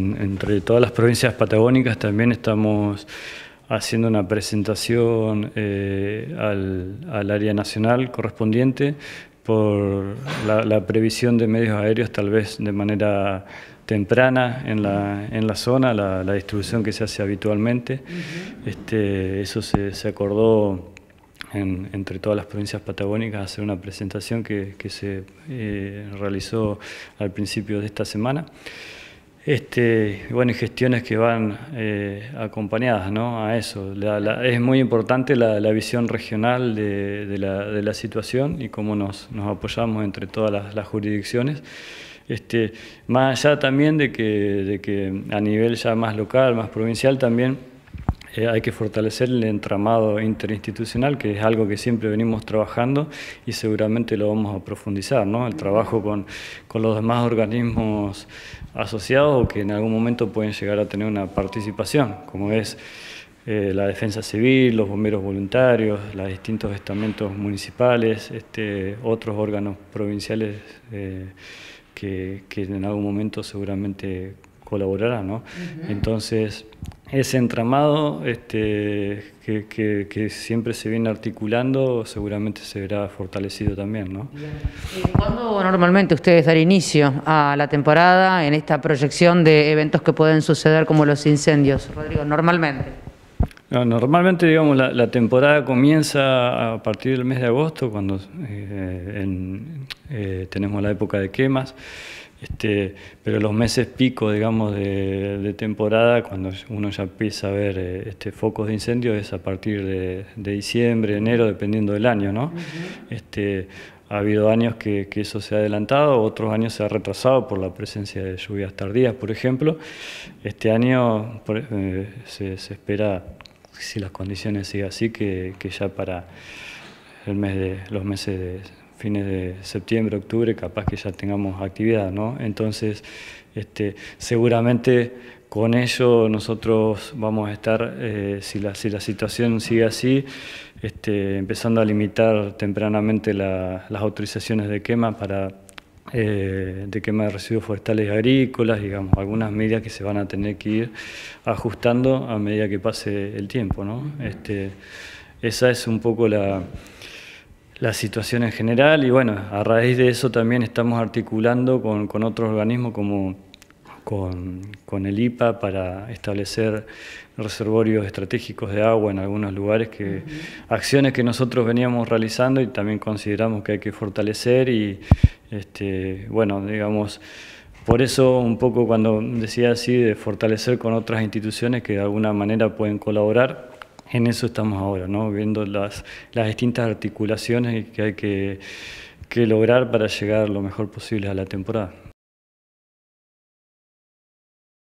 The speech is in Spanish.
Entre todas las provincias patagónicas también estamos haciendo una presentación eh, al, área nacional correspondiente por la, previsión de medios aéreos tal vez de manera temprana en la, zona, la, distribución que se hace habitualmente. Este, eso se, acordó entre todas las provincias patagónicas hacer una presentación que, se eh, realizó al principio de esta semana. Este, bueno, y gestiones que van eh, acompañadas ¿no? a eso. es muy importante la, visión regional de, de, la, situación y cómo nos, apoyamos entre todas las, jurisdicciones. Este, más allá también de que, de que a nivel ya más local, más provincial también eh, hay que fortalecer el entramado interinstitucional, que es algo que siempre venimos trabajando y seguramente lo vamos a profundizar, ¿no? El trabajo con, con los demás organismos asociados o que en algún momento pueden llegar a tener una participación, como es eh, la defensa civil, los bomberos voluntarios, los distintos estamentos municipales, este, otros órganos provinciales eh, que, que, en algún momento seguramente colaborarán. ¿no? Entonces, ese entramado este, que, siempre se viene articulando seguramente se verá fortalecido también. ¿no? Eh, ¿Cuándo normalmente ustedes dar inicio a la temporada en esta proyección de eventos que pueden suceder como los incendios, Rodrigo? Normalmente. normalmente, digamos, la, temporada comienza a partir del mes de agosto, cuando eh, eh, tenemos la época de quemas. Este, pero los meses pico, digamos, de, temporada, cuando uno ya empieza a ver eh, este, focos de incendio, es a partir de, diciembre, enero, dependiendo del año, ¿no? este, ha habido años que, eso se ha adelantado, otros años se ha retrasado por la presencia de lluvias tardías, por ejemplo. Este año eh, se, espera, si las condiciones siguen así, que, que ya para mes de, los meses de fines de septiembre, octubre, capaz que ya tengamos actividad, ¿no? Entonces, este, seguramente con ello nosotros vamos a estar, eh, si, la, si la situación sigue así, este, empezando a limitar tempranamente las autorizaciones de quema para eh, de quema de residuos forestales y agrícolas, digamos, algunas medidas que se van a tener que ir ajustando a medida que pase el tiempo, ¿no? Este, esa es un poco la, situación en general y bueno, a raíz de eso también estamos articulando con, con otros organismos como con, el IPA para establecer reservorios estratégicos de agua en algunos lugares, que, acciones que nosotros veníamos realizando y también consideramos que hay que fortalecer y este, bueno, digamos... Por eso un poco cuando decía así de fortalecer con otras instituciones que de alguna manera pueden colaborar, en eso estamos ahora, ¿no? viendo las, distintas articulaciones que hay que lograr para llegar lo mejor posible a la temporada.